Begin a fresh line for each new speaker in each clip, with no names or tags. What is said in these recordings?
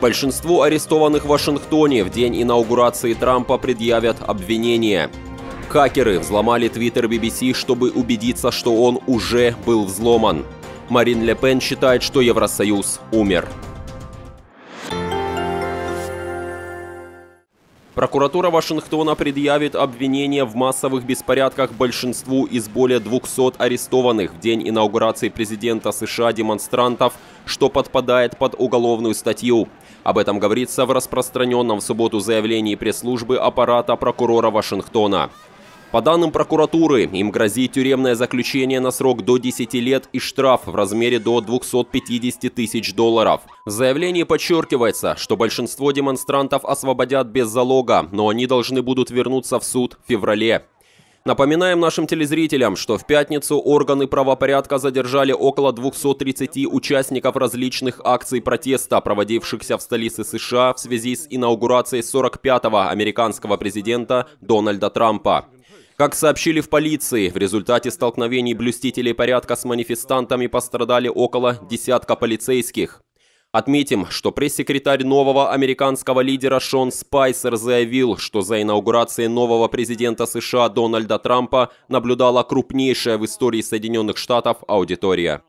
Большинству арестованных в Вашингтоне в день инаугурации Трампа предъявят обвинения. Хакеры взломали твиттер BBC, чтобы убедиться, что он уже был взломан. Марин Ле Пен считает, что Евросоюз умер. Прокуратура Вашингтона предъявит обвинения в массовых беспорядках большинству из более 200 арестованных в день инаугурации президента США демонстрантов, что подпадает под уголовную статью. Об этом говорится в распространенном в субботу заявлении пресс-службы аппарата прокурора Вашингтона. По данным прокуратуры, им грозит тюремное заключение на срок до 10 лет и штраф в размере до 250 тысяч долларов. В заявлении подчеркивается, что большинство демонстрантов освободят без залога, но они должны будут вернуться в суд в феврале. Напоминаем нашим телезрителям, что в пятницу органы правопорядка задержали около 230 участников различных акций протеста, проводившихся в столице США в связи с инаугурацией 45-го американского президента Дональда Трампа. Как сообщили в полиции, в результате столкновений блюстителей порядка с манифестантами пострадали около десятка полицейских. Отметим, что пресс-секретарь нового американского лидера Шон Спайсер заявил, что за инаугурацией нового президента США Дональда Трампа наблюдала крупнейшая в истории Соединенных Штатов аудитория.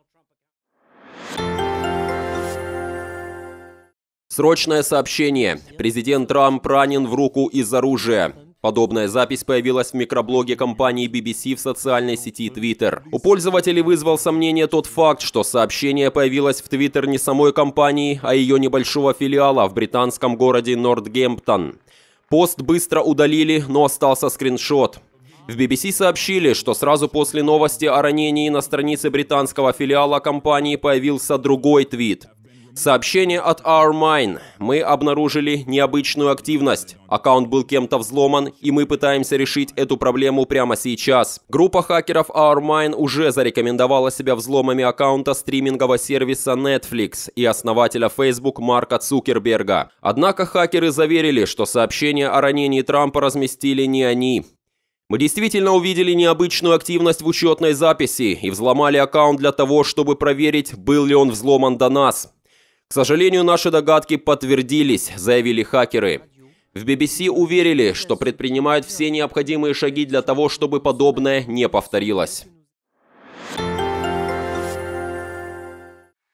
Срочное сообщение. Президент Трамп ранен в руку из оружия. Подобная запись появилась в микроблоге компании BBC в социальной сети Twitter. У пользователей вызвал сомнение тот факт, что сообщение появилось в Twitter не самой компании, а ее небольшого филиала в британском городе Нортгемптон. Пост быстро удалили, но остался скриншот. В BBC сообщили, что сразу после новости о ранении на странице британского филиала компании появился другой твит – Сообщение от r Мы обнаружили необычную активность. Аккаунт был кем-то взломан, и мы пытаемся решить эту проблему прямо сейчас. Группа хакеров r уже зарекомендовала себя взломами аккаунта стримингового сервиса Netflix и основателя Facebook Марка Цукерберга. Однако хакеры заверили, что сообщение о ранении Трампа разместили не они. Мы действительно увидели необычную активность в учетной записи и взломали аккаунт для того, чтобы проверить, был ли он взломан до нас. К сожалению, наши догадки подтвердились, заявили хакеры. В BBC уверили, что предпринимают все необходимые шаги для того, чтобы подобное не повторилось.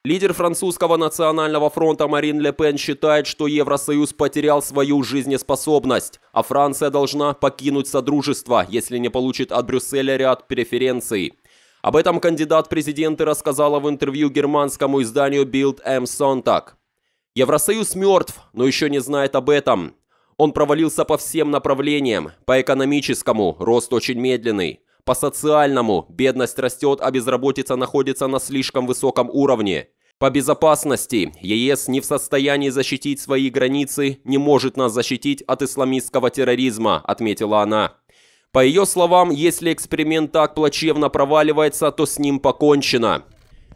Лидер французского национального фронта Марин Ле Пен считает, что Евросоюз потерял свою жизнеспособность, а Франция должна покинуть Содружество, если не получит от Брюсселя ряд преференций. Об этом кандидат президента рассказала в интервью германскому изданию Bild M. Sonntag. Евросоюз мертв, но еще не знает об этом. Он провалился по всем направлениям. По экономическому – рост очень медленный. По социальному – бедность растет, а безработица находится на слишком высоком уровне. По безопасности – ЕС не в состоянии защитить свои границы, не может нас защитить от исламистского терроризма, отметила она. По ее словам, если эксперимент так плачевно проваливается, то с ним покончено.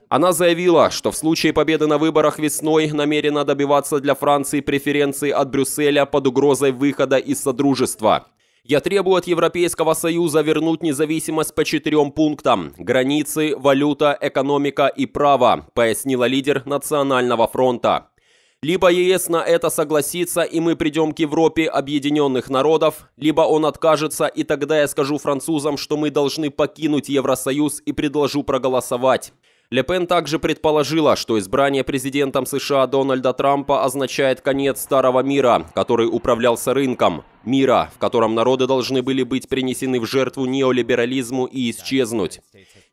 Она заявила, что в случае победы на выборах весной намерена добиваться для Франции преференции от Брюсселя под угрозой выхода из Содружества. «Я требую от Европейского Союза вернуть независимость по четырем пунктам – границы, валюта, экономика и право», – пояснила лидер Национального фронта. Либо ЕС на это согласится, и мы придем к Европе объединенных народов, либо он откажется, и тогда я скажу французам, что мы должны покинуть Евросоюз и предложу проголосовать. Лепен также предположила, что избрание президентом США Дональда Трампа означает конец старого мира, который управлялся рынком, мира, в котором народы должны были быть принесены в жертву неолиберализму и исчезнуть.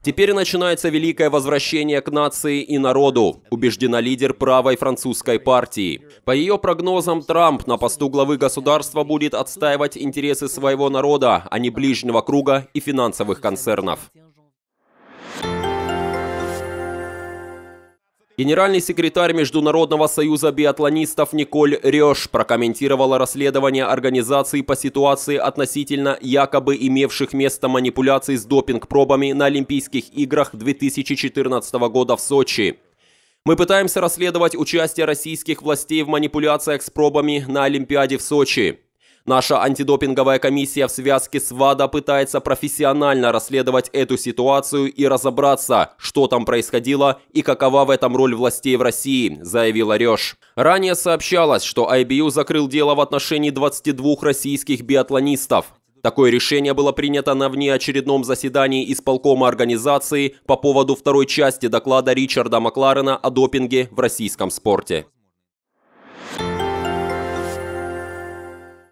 Теперь начинается великое возвращение к нации и народу, убеждена лидер правой французской партии. По ее прогнозам, Трамп на посту главы государства будет отстаивать интересы своего народа, а не ближнего круга и финансовых концернов. Генеральный секретарь Международного союза биатлонистов Николь Рёш прокомментировала расследование организации по ситуации относительно якобы имевших место манипуляций с допинг-пробами на Олимпийских играх 2014 года в Сочи. Мы пытаемся расследовать участие российских властей в манипуляциях с пробами на Олимпиаде в Сочи. Наша антидопинговая комиссия в связке с ВАДА пытается профессионально расследовать эту ситуацию и разобраться, что там происходило и какова в этом роль властей в России, заявил Ореш. Ранее сообщалось, что IBU закрыл дело в отношении 22 российских биатлонистов. Такое решение было принято на внеочередном заседании исполкома организации по поводу второй части доклада Ричарда Макларена о допинге в российском спорте.